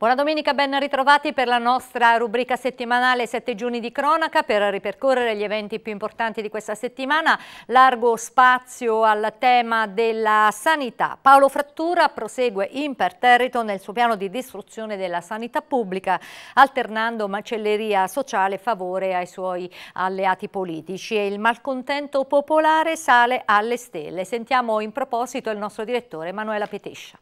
Buona domenica, ben ritrovati per la nostra rubrica settimanale 7 giorni di cronaca per ripercorrere gli eventi più importanti di questa settimana. Largo spazio al tema della sanità. Paolo Frattura prosegue imperterrito nel suo piano di distruzione della sanità pubblica, alternando macelleria sociale e favore ai suoi alleati politici e il malcontento popolare sale alle stelle. Sentiamo in proposito il nostro direttore Emanuela Petescia.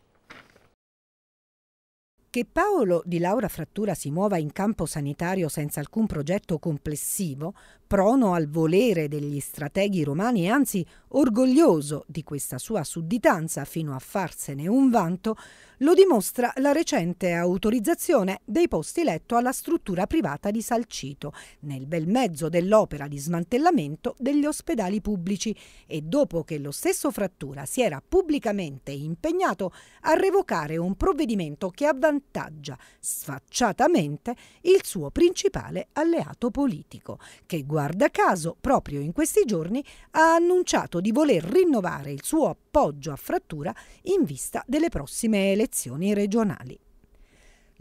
Che Paolo di Laura Frattura si muova in campo sanitario senza alcun progetto complessivo, prono al volere degli strateghi romani e anzi orgoglioso di questa sua sudditanza fino a farsene un vanto, lo dimostra la recente autorizzazione dei posti letto alla struttura privata di Salcito, nel bel mezzo dell'opera di smantellamento degli ospedali pubblici e dopo che lo stesso Frattura si era pubblicamente impegnato a revocare un provvedimento che avvantaggia avvantaggia sfacciatamente il suo principale alleato politico, che guarda caso proprio in questi giorni ha annunciato di voler rinnovare il suo appoggio a frattura in vista delle prossime elezioni regionali.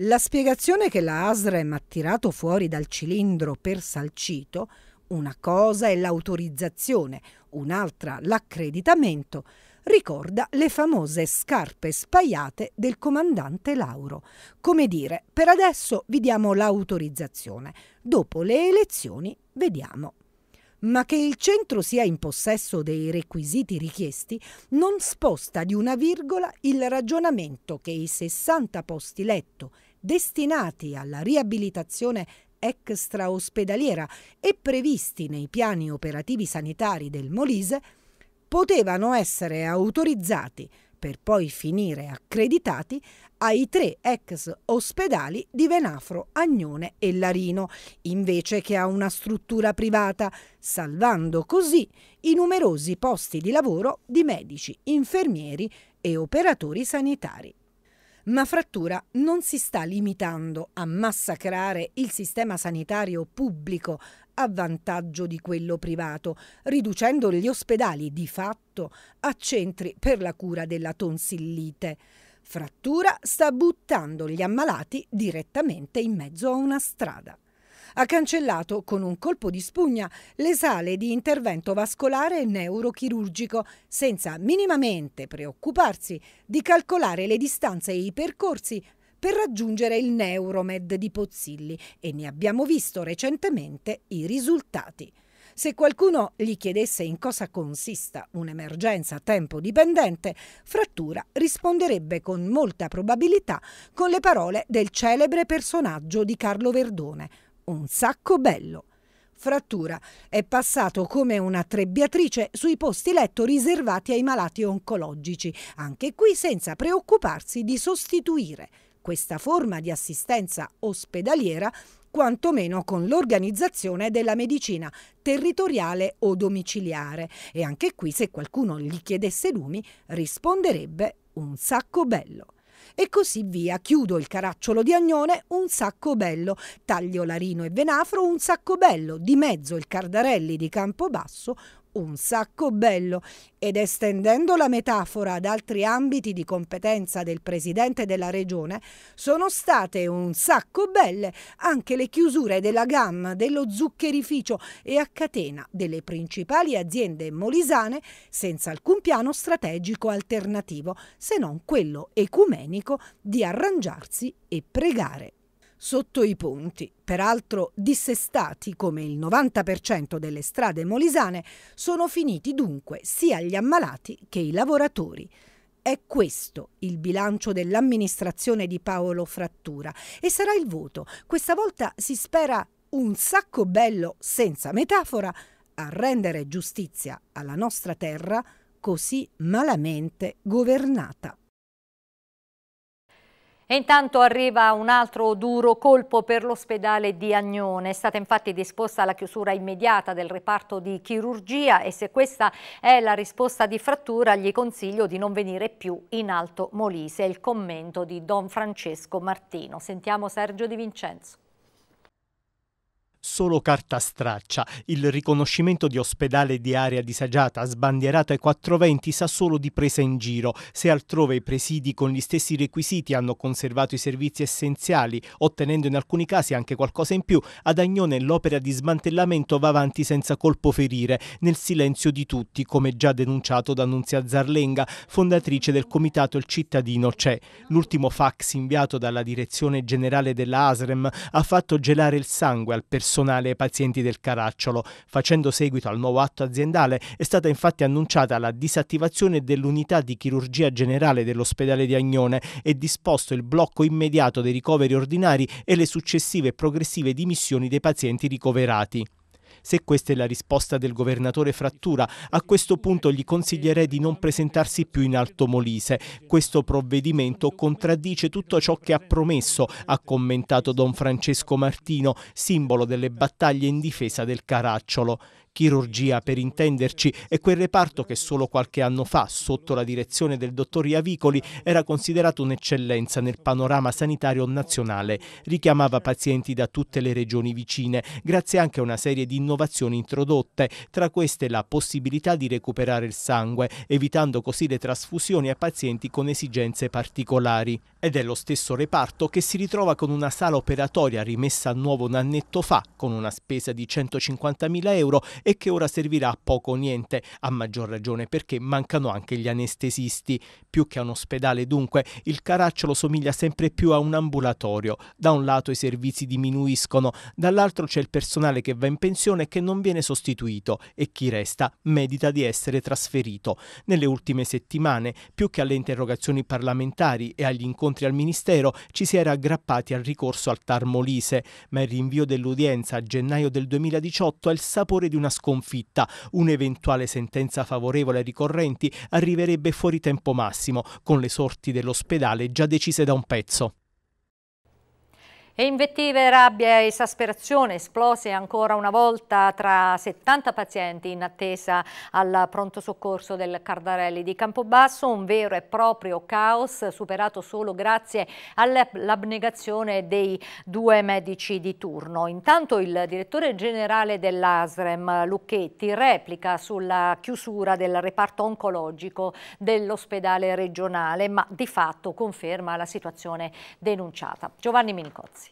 La spiegazione che la Asrem ha tirato fuori dal cilindro per Salcito, una cosa è l'autorizzazione, un'altra l'accreditamento, ricorda le famose scarpe spaiate del comandante Lauro. Come dire, per adesso vi diamo l'autorizzazione, dopo le elezioni vediamo. Ma che il centro sia in possesso dei requisiti richiesti non sposta di una virgola il ragionamento che i 60 posti letto destinati alla riabilitazione extra ospedaliera e previsti nei piani operativi sanitari del Molise potevano essere autorizzati per poi finire accreditati ai tre ex ospedali di Venafro, Agnone e Larino, invece che a una struttura privata, salvando così i numerosi posti di lavoro di medici, infermieri e operatori sanitari. Ma Frattura non si sta limitando a massacrare il sistema sanitario pubblico a vantaggio di quello privato, riducendo gli ospedali di fatto a centri per la cura della tonsillite. Frattura sta buttando gli ammalati direttamente in mezzo a una strada ha cancellato con un colpo di spugna le sale di intervento vascolare neurochirurgico, senza minimamente preoccuparsi di calcolare le distanze e i percorsi per raggiungere il Neuromed di Pozzilli e ne abbiamo visto recentemente i risultati. Se qualcuno gli chiedesse in cosa consista un'emergenza a tempo dipendente, Frattura risponderebbe con molta probabilità con le parole del celebre personaggio di Carlo Verdone, un sacco bello. Frattura è passato come una trebbiatrice sui posti letto riservati ai malati oncologici, anche qui senza preoccuparsi di sostituire questa forma di assistenza ospedaliera quantomeno con l'organizzazione della medicina territoriale o domiciliare. E anche qui se qualcuno gli chiedesse lumi risponderebbe un sacco bello. E così via, chiudo il caracciolo di agnone, un sacco bello, taglio l'arino e venafro, un sacco bello, di mezzo il cardarelli di Campobasso, un sacco bello ed estendendo la metafora ad altri ambiti di competenza del Presidente della Regione, sono state un sacco belle anche le chiusure della gamma dello zuccherificio e a catena delle principali aziende molisane senza alcun piano strategico alternativo se non quello ecumenico di arrangiarsi e pregare sotto i ponti. Peraltro dissestati come il 90% delle strade molisane, sono finiti dunque sia gli ammalati che i lavoratori. È questo il bilancio dell'amministrazione di Paolo Frattura e sarà il voto. Questa volta si spera un sacco bello senza metafora a rendere giustizia alla nostra terra così malamente governata. E intanto arriva un altro duro colpo per l'ospedale di Agnone. È stata infatti disposta la chiusura immediata del reparto di chirurgia e se questa è la risposta di frattura gli consiglio di non venire più in Alto Molise. È il commento di Don Francesco Martino. Sentiamo Sergio Di Vincenzo solo carta straccia. Il riconoscimento di ospedale di area disagiata sbandierato ai 420 sa solo di presa in giro. Se altrove i presidi con gli stessi requisiti hanno conservato i servizi essenziali, ottenendo in alcuni casi anche qualcosa in più, ad Agnone l'opera di smantellamento va avanti senza colpo ferire, nel silenzio di tutti, come già denunciato da Nunzia Zarlenga, fondatrice del comitato Il cittadino c'è. L'ultimo fax inviato dalla direzione generale della ASREM ha fatto gelare il sangue al personale personale ai pazienti del Caracciolo. Facendo seguito al nuovo atto aziendale è stata infatti annunciata la disattivazione dell'unità di chirurgia generale dell'ospedale di Agnone e disposto il blocco immediato dei ricoveri ordinari e le successive e progressive dimissioni dei pazienti ricoverati. Se questa è la risposta del governatore Frattura, a questo punto gli consiglierei di non presentarsi più in Alto Molise. Questo provvedimento contraddice tutto ciò che ha promesso, ha commentato Don Francesco Martino, simbolo delle battaglie in difesa del Caracciolo. Chirurgia, per intenderci, è quel reparto che solo qualche anno fa, sotto la direzione del dottor Iavicoli, era considerato un'eccellenza nel panorama sanitario nazionale. Richiamava pazienti da tutte le regioni vicine, grazie anche a una serie di innovazioni introdotte, tra queste la possibilità di recuperare il sangue, evitando così le trasfusioni a pazienti con esigenze particolari. Ed è lo stesso reparto che si ritrova con una sala operatoria rimessa a nuovo un annetto fa, con una spesa di 150.000 euro e che ora servirà poco o niente, a maggior ragione perché mancano anche gli anestesisti. Più che a un ospedale dunque, il caracciolo somiglia sempre più a un ambulatorio. Da un lato i servizi diminuiscono, dall'altro c'è il personale che va in pensione e che non viene sostituito e chi resta medita di essere trasferito. Nelle ultime settimane, più che alle interrogazioni parlamentari e agli incontri al Ministero, ci si era aggrappati al ricorso al Tarmolise, ma il rinvio dell'udienza a gennaio del 2018 ha il sapore di una sconfitta. Un'eventuale sentenza favorevole ai ricorrenti arriverebbe fuori tempo massimo, con le sorti dell'ospedale già decise da un pezzo. E invettive, rabbia e esasperazione esplose ancora una volta tra 70 pazienti in attesa al pronto soccorso del Cardarelli di Campobasso, un vero e proprio caos superato solo grazie all'abnegazione dei due medici di turno. Intanto il direttore generale dell'ASREM Lucchetti replica sulla chiusura del reparto oncologico dell'ospedale regionale, ma di fatto conferma la situazione denunciata. Giovanni Minicozzi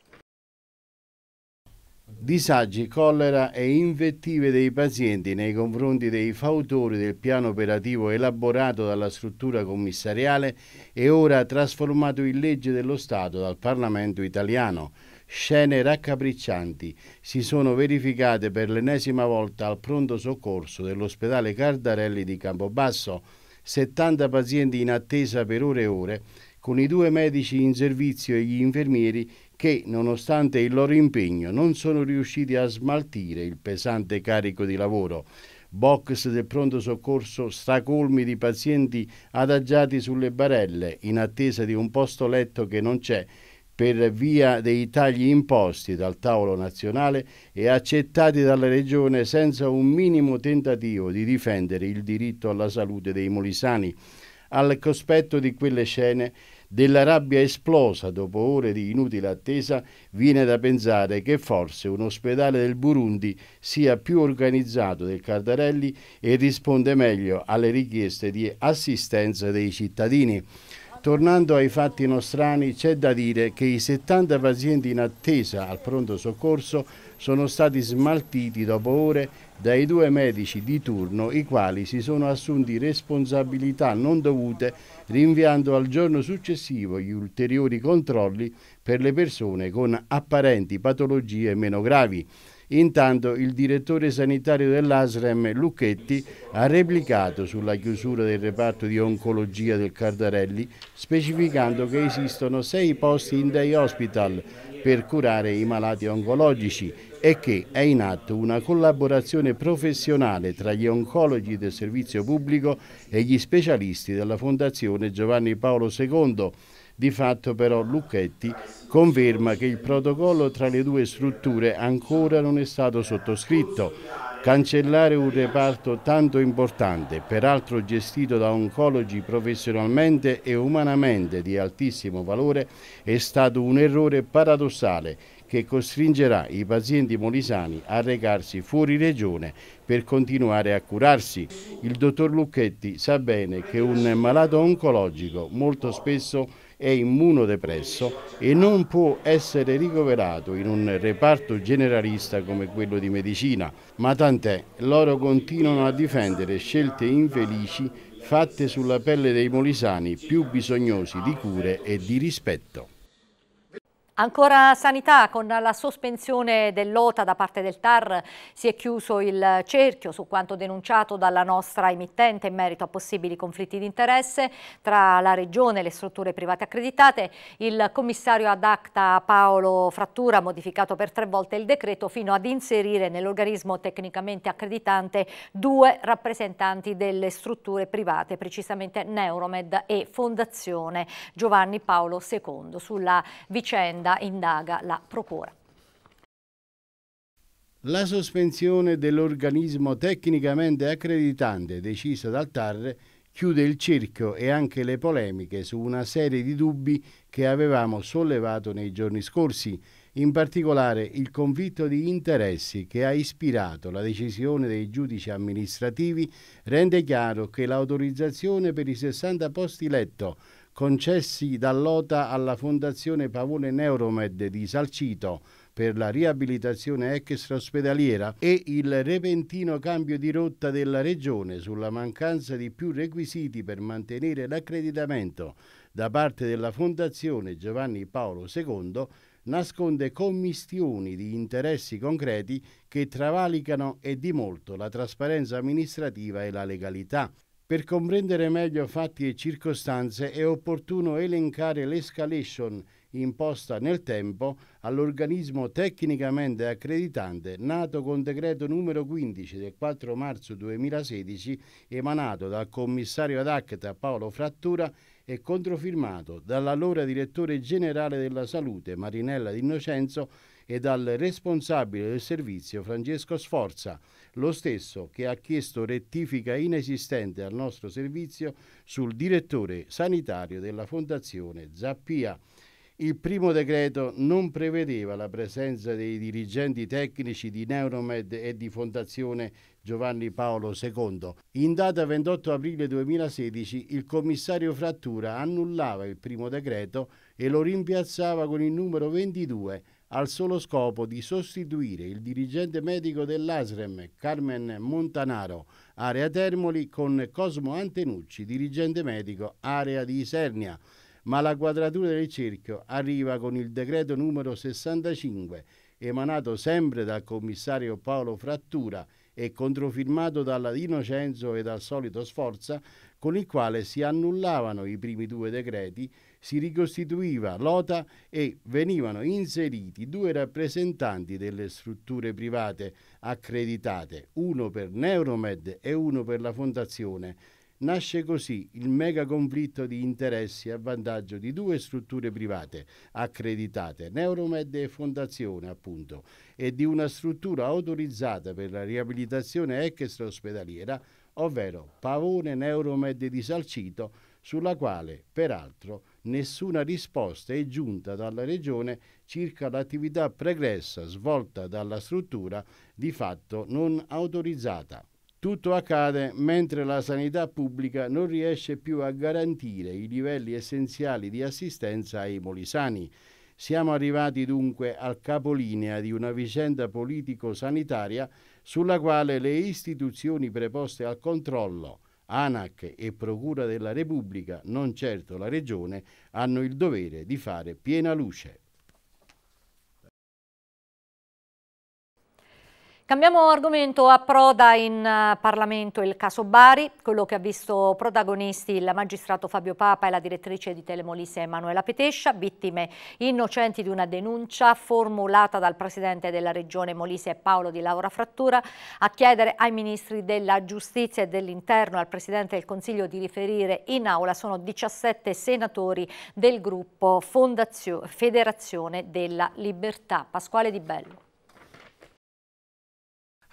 disagi, collera e invettive dei pazienti nei confronti dei fautori del piano operativo elaborato dalla struttura commissariale e ora trasformato in legge dello Stato dal Parlamento italiano. Scene raccapriccianti si sono verificate per l'ennesima volta al pronto soccorso dell'ospedale Cardarelli di Campobasso. 70 pazienti in attesa per ore e ore, con i due medici in servizio e gli infermieri che, nonostante il loro impegno, non sono riusciti a smaltire il pesante carico di lavoro. Box del pronto soccorso stracolmi di pazienti adagiati sulle barelle in attesa di un posto letto che non c'è per via dei tagli imposti dal tavolo nazionale e accettati dalla Regione senza un minimo tentativo di difendere il diritto alla salute dei molisani. Al cospetto di quelle scene della rabbia esplosa dopo ore di inutile attesa, viene da pensare che forse un ospedale del Burundi sia più organizzato del Cardarelli e risponde meglio alle richieste di assistenza dei cittadini. Tornando ai fatti nostrani, c'è da dire che i 70 pazienti in attesa al pronto soccorso sono stati smaltiti dopo ore dai due medici di turno i quali si sono assunti responsabilità non dovute rinviando al giorno successivo gli ulteriori controlli per le persone con apparenti patologie meno gravi. Intanto il direttore sanitario dell'ASREM Lucchetti ha replicato sulla chiusura del reparto di oncologia del Cardarelli specificando che esistono sei posti in day hospital per curare i malati oncologici e che è in atto una collaborazione professionale tra gli oncologi del servizio pubblico e gli specialisti della Fondazione Giovanni Paolo II di fatto però Lucchetti conferma che il protocollo tra le due strutture ancora non è stato sottoscritto. Cancellare un reparto tanto importante, peraltro gestito da oncologi professionalmente e umanamente di altissimo valore, è stato un errore paradossale che costringerà i pazienti molisani a recarsi fuori regione per continuare a curarsi. Il dottor Lucchetti sa bene che un malato oncologico molto spesso è immunodepresso e non può essere ricoverato in un reparto generalista come quello di medicina, ma tant'è, loro continuano a difendere scelte infelici fatte sulla pelle dei molisani più bisognosi di cure e di rispetto. Ancora sanità, con la sospensione dell'OTA da parte del TAR si è chiuso il cerchio su quanto denunciato dalla nostra emittente in merito a possibili conflitti di interesse tra la Regione e le strutture private accreditate. Il commissario ad acta Paolo Frattura ha modificato per tre volte il decreto fino ad inserire nell'organismo tecnicamente accreditante due rappresentanti delle strutture private, precisamente Neuromed e Fondazione Giovanni Paolo II. Sulla vicenda indaga la Procura. La sospensione dell'organismo tecnicamente accreditante decisa dal TAR chiude il cerchio e anche le polemiche su una serie di dubbi che avevamo sollevato nei giorni scorsi, in particolare il conflitto di interessi che ha ispirato la decisione dei giudici amministrativi rende chiaro che l'autorizzazione per i 60 posti letto concessi dall'OTA alla Fondazione Pavone Neuromed di Salcito per la riabilitazione extraospedaliera e il repentino cambio di rotta della Regione sulla mancanza di più requisiti per mantenere l'accreditamento da parte della Fondazione Giovanni Paolo II nasconde commistioni di interessi concreti che travalicano e di molto la trasparenza amministrativa e la legalità. Per comprendere meglio fatti e circostanze è opportuno elencare l'escalation imposta nel tempo all'organismo tecnicamente accreditante nato con decreto numero 15 del 4 marzo 2016 emanato dal commissario ad acta Paolo Frattura e controfirmato dall'allora direttore generale della salute Marinella D'Innocenzo e dal responsabile del servizio Francesco Sforza lo stesso che ha chiesto rettifica inesistente al nostro servizio sul direttore sanitario della Fondazione Zappia. Il primo decreto non prevedeva la presenza dei dirigenti tecnici di Neuromed e di Fondazione Giovanni Paolo II. In data 28 aprile 2016 il commissario Frattura annullava il primo decreto e lo rimpiazzava con il numero 22 al solo scopo di sostituire il dirigente medico dell'ASREM Carmen Montanaro, area Termoli, con Cosmo Antenucci, dirigente medico area di Isernia. Ma la quadratura del cerchio arriva con il decreto numero 65, emanato sempre dal commissario Paolo Frattura e controfirmato dalla Dinocenzo e dal solito Sforza, con il quale si annullavano i primi due decreti si ricostituiva l'OTA e venivano inseriti due rappresentanti delle strutture private accreditate, uno per Neuromed e uno per la Fondazione. Nasce così il mega conflitto di interessi a vantaggio di due strutture private accreditate, Neuromed e Fondazione appunto, e di una struttura autorizzata per la riabilitazione extraospedaliera, ovvero Pavone Neuromed di Salcito, sulla quale peraltro nessuna risposta è giunta dalla Regione circa l'attività pregressa svolta dalla struttura di fatto non autorizzata. Tutto accade mentre la sanità pubblica non riesce più a garantire i livelli essenziali di assistenza ai molisani. Siamo arrivati dunque al capolinea di una vicenda politico-sanitaria sulla quale le istituzioni preposte al controllo ANAC e Procura della Repubblica, non certo la Regione, hanno il dovere di fare piena luce. Cambiamo argomento, approda in eh, Parlamento il caso Bari, quello che ha visto protagonisti il magistrato Fabio Papa e la direttrice di Telemolise Emanuela Petescia, vittime innocenti di una denuncia formulata dal presidente della regione Molise Paolo Di Laura Frattura a chiedere ai ministri della giustizia e dell'interno al presidente del Consiglio di riferire in aula sono 17 senatori del gruppo Federazione della Libertà. Pasquale Di Bello.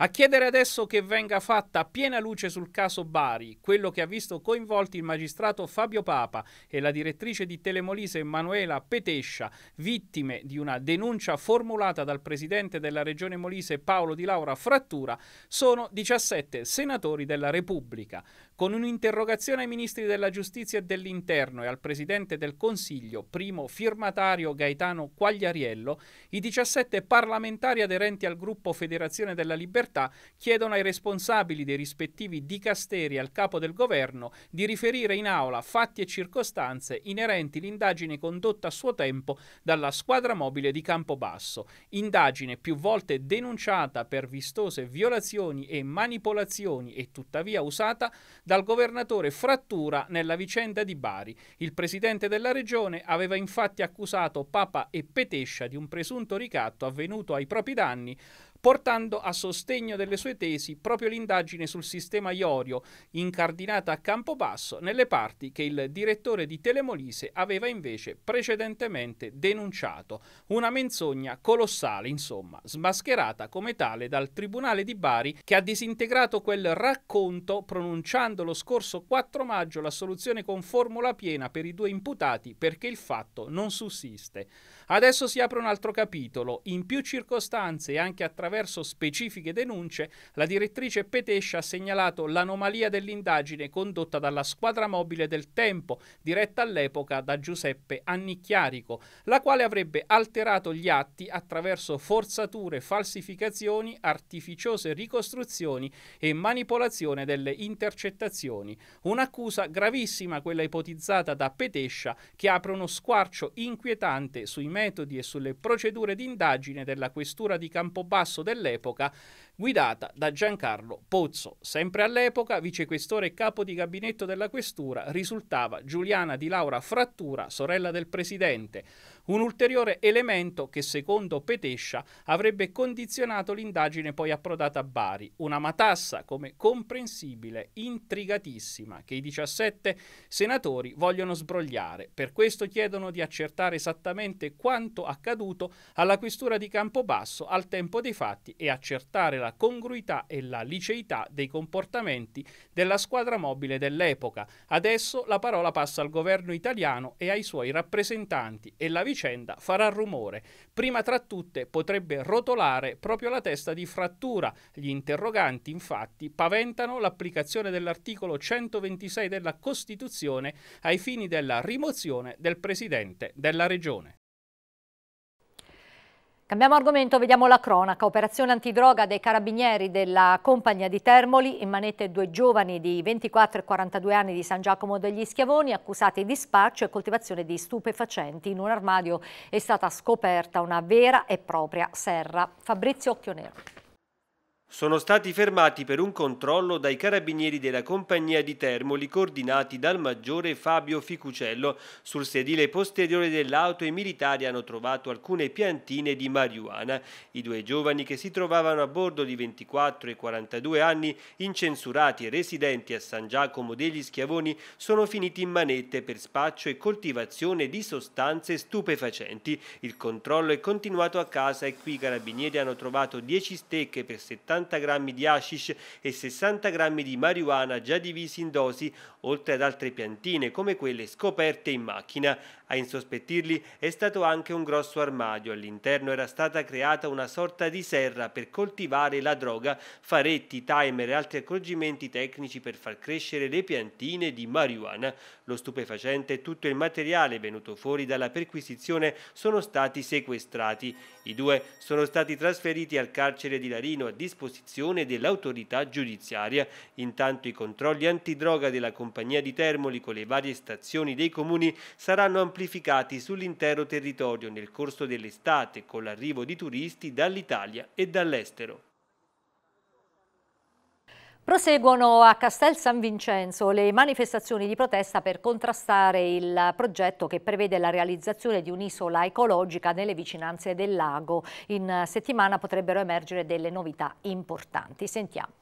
A chiedere adesso che venga fatta piena luce sul caso Bari, quello che ha visto coinvolti il magistrato Fabio Papa e la direttrice di Telemolise Emanuela Petescia, vittime di una denuncia formulata dal presidente della regione Molise Paolo Di Laura Frattura, sono 17 senatori della Repubblica con un'interrogazione ai ministri della giustizia e dell'interno e al presidente del Consiglio, primo firmatario Gaetano Quagliariello, i 17 parlamentari aderenti al gruppo Federazione della Libertà chiedono ai responsabili dei rispettivi dicasteri e al capo del governo di riferire in aula fatti e circostanze inerenti l'indagine condotta a suo tempo dalla squadra mobile di Campobasso, indagine più volte denunciata per vistose violazioni e manipolazioni e tuttavia usata da dal governatore frattura nella vicenda di Bari. Il presidente della regione aveva infatti accusato Papa e Petescia di un presunto ricatto avvenuto ai propri danni portando a sostegno delle sue tesi proprio l'indagine sul sistema Iorio, incardinata a Campobasso nelle parti che il direttore di Telemolise aveva invece precedentemente denunciato. Una menzogna colossale, insomma, smascherata come tale dal Tribunale di Bari che ha disintegrato quel racconto pronunciando lo scorso 4 maggio la soluzione con formula piena per i due imputati perché il fatto non sussiste. Adesso si apre un altro capitolo. In più circostanze e anche attraverso specifiche denunce, la direttrice Petescia ha segnalato l'anomalia dell'indagine condotta dalla squadra mobile del tempo, diretta all'epoca da Giuseppe Annicchiarico, la quale avrebbe alterato gli atti attraverso forzature, falsificazioni, artificiose ricostruzioni e manipolazione delle intercettazioni. Un'accusa gravissima quella ipotizzata da Petescia che apre uno squarcio inquietante sui mezzi metodi e sulle procedure di indagine della questura di Campobasso dell'epoca, guidata da Giancarlo Pozzo. Sempre all'epoca, vicequestore e capo di gabinetto della questura risultava Giuliana di Laura Frattura, sorella del presidente un ulteriore elemento che secondo Petescia avrebbe condizionato l'indagine poi approdata a Bari, una matassa come comprensibile, intrigatissima, che i 17 senatori vogliono sbrogliare. Per questo chiedono di accertare esattamente quanto accaduto alla questura di Campobasso al tempo dei fatti e accertare la congruità e la liceità dei comportamenti della squadra mobile dell'epoca. Adesso la parola passa al governo italiano e ai suoi rappresentanti e la vicenda farà rumore. Prima tra tutte potrebbe rotolare proprio la testa di frattura. Gli interroganti infatti paventano l'applicazione dell'articolo 126 della Costituzione ai fini della rimozione del Presidente della Regione. Cambiamo argomento, vediamo la cronaca. Operazione antidroga dei carabinieri della Compagnia di Termoli, in manette due giovani di 24 e 42 anni di San Giacomo degli Schiavoni, accusati di spaccio e coltivazione di stupefacenti. In un armadio è stata scoperta una vera e propria serra. Fabrizio Occhionero sono stati fermati per un controllo dai carabinieri della compagnia di Termoli coordinati dal maggiore Fabio Ficucello. Sul sedile posteriore dell'auto i militari hanno trovato alcune piantine di marijuana. I due giovani che si trovavano a bordo di 24 e 42 anni, incensurati e residenti a San Giacomo degli Schiavoni, sono finiti in manette per spaccio e coltivazione di sostanze stupefacenti. Il controllo è continuato a casa e qui i carabinieri hanno trovato 10 stecche per 70 60 grammi di hashish e 60 grammi di marijuana già divisi in dosi, oltre ad altre piantine come quelle scoperte in macchina. A insospettirli è stato anche un grosso armadio. All'interno era stata creata una sorta di serra per coltivare la droga, faretti, timer e altri accorgimenti tecnici per far crescere le piantine di marijuana. Lo stupefacente e tutto il materiale venuto fuori dalla perquisizione sono stati sequestrati. I due sono stati trasferiti al carcere di Larino a disposizione dell'autorità giudiziaria. Intanto i controlli antidroga della compagnia di Termoli con le varie stazioni dei comuni saranno ampliati amplificati sull'intero territorio nel corso dell'estate con l'arrivo di turisti dall'Italia e dall'estero. Proseguono a Castel San Vincenzo le manifestazioni di protesta per contrastare il progetto che prevede la realizzazione di un'isola ecologica nelle vicinanze del lago. In settimana potrebbero emergere delle novità importanti. Sentiamo.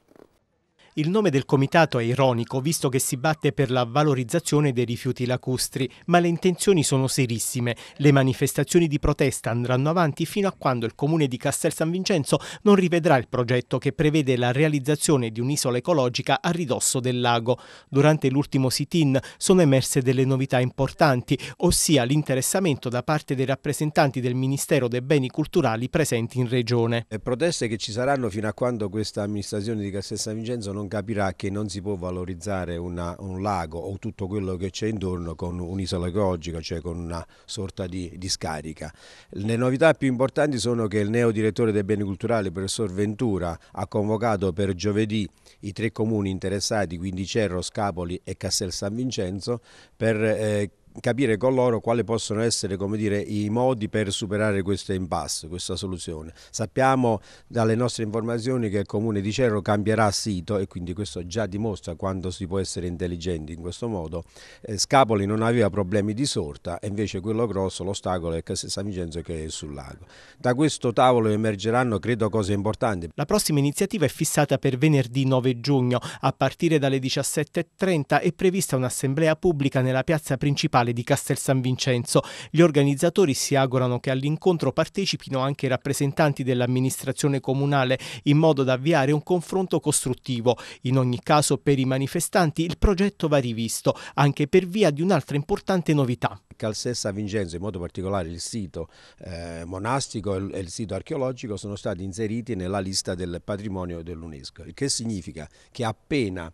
Il nome del comitato è ironico, visto che si batte per la valorizzazione dei rifiuti lacustri, ma le intenzioni sono serissime. Le manifestazioni di protesta andranno avanti fino a quando il comune di Castel San Vincenzo non rivedrà il progetto che prevede la realizzazione di un'isola ecologica a ridosso del lago. Durante l'ultimo sit-in sono emerse delle novità importanti, ossia l'interessamento da parte dei rappresentanti del Ministero dei Beni Culturali presenti in Regione. Le eh, proteste che ci saranno fino a quando questa amministrazione di Castel San Vincenzo non capirà che non si può valorizzare una, un lago o tutto quello che c'è intorno con un'isola ecologica, cioè con una sorta di, di scarica. Le novità più importanti sono che il neo direttore dei beni culturali, professor Ventura, ha convocato per giovedì i tre comuni interessati, quindi Cerro, Scapoli e Castel San Vincenzo, per eh, capire con loro quali possono essere dire, i modi per superare questo impasse, questa soluzione. Sappiamo dalle nostre informazioni che il comune di Cerro cambierà sito e quindi questo già dimostra quanto si può essere intelligenti in questo modo. Eh, Scapoli non aveva problemi di sorta e invece quello grosso, l'ostacolo è San Vincenzo che è sul lago. Da questo tavolo emergeranno credo cose importanti. La prossima iniziativa è fissata per venerdì 9 giugno. A partire dalle 17.30 è prevista un'assemblea pubblica nella piazza principale municipale di Castel San Vincenzo. Gli organizzatori si augurano che all'incontro partecipino anche i rappresentanti dell'amministrazione comunale in modo da avviare un confronto costruttivo. In ogni caso per i manifestanti il progetto va rivisto, anche per via di un'altra importante novità. Calsè San Vincenzo, in modo particolare il sito eh, monastico e il sito archeologico, sono stati inseriti nella lista del patrimonio dell'UNESCO, il che significa che appena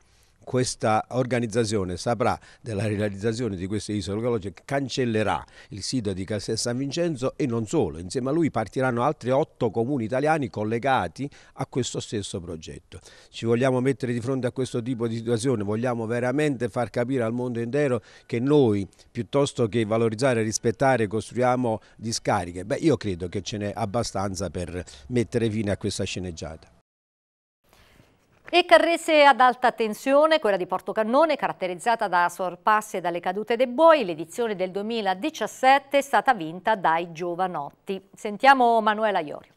questa organizzazione saprà della realizzazione di queste isole ecologiche cancellerà il sito di Castel San Vincenzo e non solo, insieme a lui partiranno altri otto comuni italiani collegati a questo stesso progetto. Ci vogliamo mettere di fronte a questo tipo di situazione, vogliamo veramente far capire al mondo intero che noi piuttosto che valorizzare, rispettare, costruiamo discariche. Beh, io credo che ce n'è abbastanza per mettere fine a questa sceneggiata. E Carrese ad alta tensione, quella di Porto Cannone, caratterizzata da sorpassi e dalle cadute dei buoi, l'edizione del 2017 è stata vinta dai giovanotti. Sentiamo Manuela Iorio.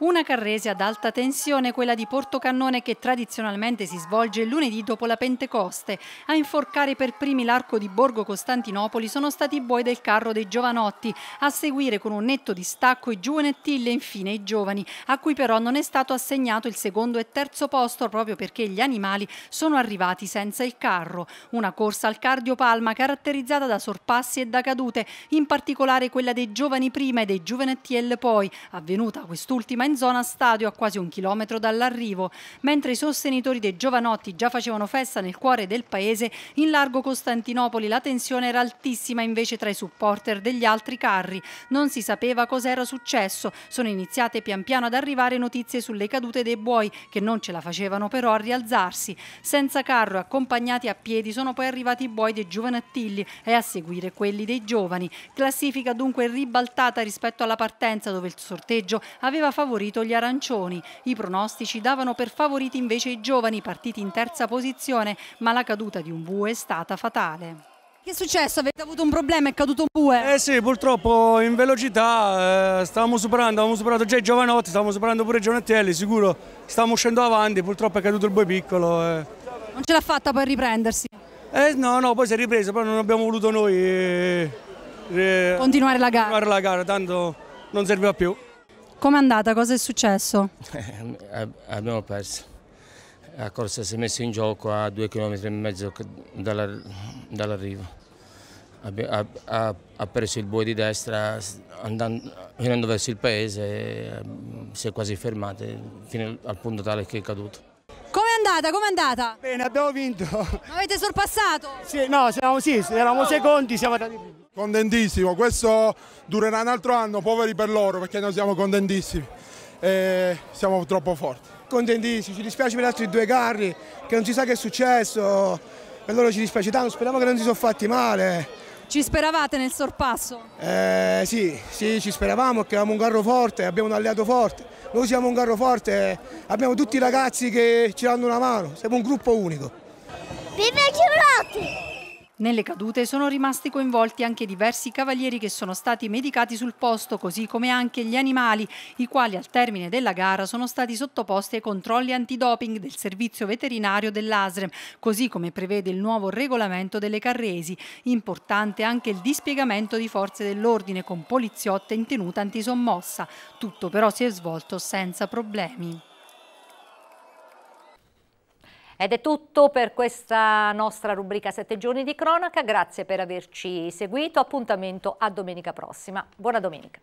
Una carrese ad alta tensione, quella di Portocannone che tradizionalmente si svolge lunedì dopo la Pentecoste. A inforcare per primi l'arco di Borgo Costantinopoli sono stati i buoi del carro dei giovanotti, a seguire con un netto distacco i giovanettili e infine i giovani, a cui però non è stato assegnato il secondo e terzo posto proprio perché gli animali sono arrivati senza il carro. Una corsa al cardiopalma caratterizzata da sorpassi e da cadute, in particolare quella dei giovani prima e dei giovanetti poi, avvenuta quest'ultima in in zona stadio a quasi un chilometro dall'arrivo, mentre i sostenitori dei giovanotti già facevano festa nel cuore del paese, in largo Costantinopoli la tensione era altissima invece tra i supporter degli altri carri. Non si sapeva cos'era successo, sono iniziate pian piano ad arrivare notizie sulle cadute dei buoi che non ce la facevano però a rialzarsi. Senza carro e accompagnati a piedi sono poi arrivati i buoi dei giovanattilli e a seguire quelli dei giovani. Classifica dunque ribaltata rispetto alla partenza dove il sorteggio aveva favorito favorito gli arancioni. I pronostici davano per favoriti invece i giovani partiti in terza posizione, ma la caduta di un bue è stata fatale. Che è successo? Avete avuto un problema? È caduto un bue? Eh sì, purtroppo in velocità eh, stavamo superando, avevamo superato già i giovanotti, stavamo superando pure i giovanettielli, sicuro stavamo uscendo avanti, purtroppo è caduto il bue piccolo. Eh. Non ce l'ha fatta poi riprendersi? Eh no, no, poi si è ripreso, però non abbiamo voluto noi eh, eh continuare, la continuare la gara, tanto non serviva più. Com'è andata? Cosa è successo? Eh, abbiamo perso. La corsa si è messa in gioco a due chilometri e mezzo dall'arrivo. Ha, perso il buio di destra andando, venendo verso il paese, eh, si è quasi fermato fino al punto tale che è caduto. Com'è andata? Com'è andata? Bene, abbiamo vinto. Ma avete sorpassato? Sì, no, siamo, sì, eravamo secondi, siamo andati prima. Contentissimo, questo durerà un altro anno, poveri per loro perché noi siamo contentissimi e siamo troppo forti. Contentissimi, ci dispiace per gli altri due carri che non si sa che è successo, per loro ci dispiace tanto, speriamo che non si sono fatti male. Ci speravate nel sorpasso? Eh, sì, sì, ci speravamo perché avevamo un carro forte, abbiamo un alleato forte. Noi siamo un carro forte, abbiamo tutti i ragazzi che ci danno una mano, siamo un gruppo unico. Viva i giurati! Nelle cadute sono rimasti coinvolti anche diversi cavalieri che sono stati medicati sul posto, così come anche gli animali, i quali al termine della gara sono stati sottoposti ai controlli antidoping del servizio veterinario dell'ASREM, così come prevede il nuovo regolamento delle carresi. Importante anche il dispiegamento di forze dell'ordine con poliziotte in tenuta antisommossa. Tutto però si è svolto senza problemi. Ed è tutto per questa nostra rubrica 7 giorni di cronaca, grazie per averci seguito, appuntamento a domenica prossima. Buona domenica.